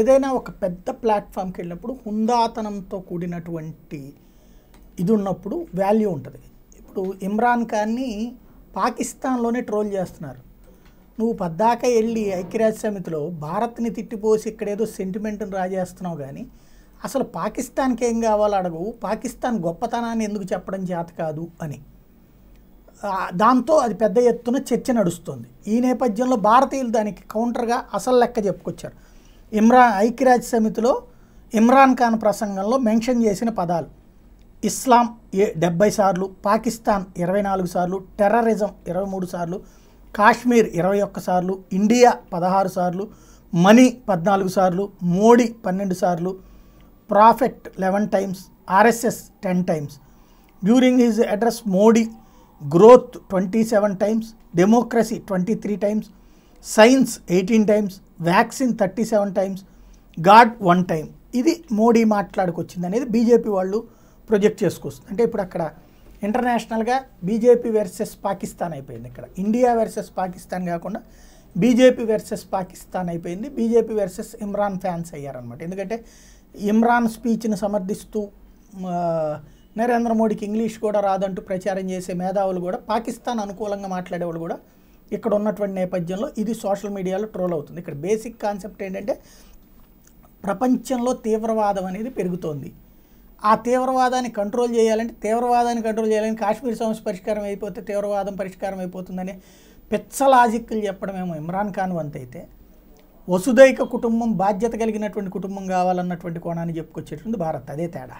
ఏదైనా ఒక పెద్ద ప్లాట్ఫామ్కి వెళ్ళినప్పుడు హుందాతనంతో కూడినటువంటి ఇది ఉన్నప్పుడు వాల్యూ ఉంటుంది ఇప్పుడు ఇమ్రాన్ ఖాన్ని పాకిస్తాన్లోనే ట్రోల్ చేస్తున్నారు నువ్వు పద్దాక వెళ్ళి ఐక్యరాజ్య సమితిలో భారత్ని తిట్టిపోసి ఇక్కడేదో సెంటిమెంట్ని రాజేస్తున్నావు కానీ అసలు పాకిస్తాన్కి ఏం కావాలో అడగవు పాకిస్తాన్ గొప్పతనాన్ని ఎందుకు చెప్పడం చేత కాదు అని దాంతో అది పెద్ద ఎత్తున చర్చ నడుస్తుంది ఈ నేపథ్యంలో భారతీయులు దానికి కౌంటర్గా అసలు లెక్క చెప్పుకొచ్చారు ఇమ్రాన్ ఐక్యరాజ్య సమితిలో ఇమ్రాన్ ఖాన్ ప్రసంగంలో మెన్షన్ చేసిన పదాలు ఇస్లాం ఏ డెబ్బై సార్లు పాకిస్తాన్ ఇరవై నాలుగు సార్లు టెర్రరిజం ఇరవై మూడు సార్లు కాశ్మీర్ ఇరవై ఒక్క సార్లు ఇండియా పదహారు సార్లు మనీ పద్నాలుగు సార్లు మోడీ పన్నెండు సార్లు prophet eleven times RSS ten times during his address Modi growth twenty seven times democracy twenty three times science eighteen times vaccine thirty seven times God one time ఇది మోడీ మాట్లాడుకొచ్చింది అనేది బీజేపీ వాళ్ళు ప్రొజెక్ట్ చేసుకొస్తుంది అంటే ఇప్పుడు అక్కడ ఇంటర్నేషనల్గా బీజేపీ వెర్సెస్ పాకిస్తాన్ అయిపోయింది ఇక్కడ India versus Pakistan కాకుండా BJP versus Pakistan అయిపోయింది బీజేపీ వెర్సెస్ ఇమ్రాన్ ఫ్యాన్స్ అయ్యారనమాట ఎందుకంటే ఇమ్రాన్ స్పీచ్ని సమర్థిస్తూ నరేంద్ర మోడీకి ఇంగ్లీష్ కూడా రాదంటూ ప్రచారం చేసే మేధావులు కూడా పాకిస్తాన్ అనుకూలంగా మాట్లాడేవాళ్ళు కూడా ఇక్కడ ఉన్నటువంటి నేపథ్యంలో ఇది సోషల్ మీడియాలో ట్రోల్ అవుతుంది ఇక్కడ బేసిక్ కాన్సెప్ట్ ఏంటంటే ప్రపంచంలో తీవ్రవాదం అనేది పెరుగుతోంది ఆ తీవ్రవాదాన్ని కంట్రోల్ చేయాలంటే తీవ్రవాదాన్ని కంట్రోల్ చేయాలని కాశ్మీర్ సమస్య పరిష్కారం అయిపోతే తీవ్రవాదం పరిష్కారం అయిపోతుందని పిచ్చ లాజిక్లు చెప్పడమేమో ఇమ్రాన్ ఖాన్ వంత అయితే వసుదైక కుటుంబం బాధ్యత కలిగినటువంటి కుటుంబం కావాలన్నటువంటి కోణాన్ని చెప్పుకొచ్చేటువంటి భారత్ అదే తేడా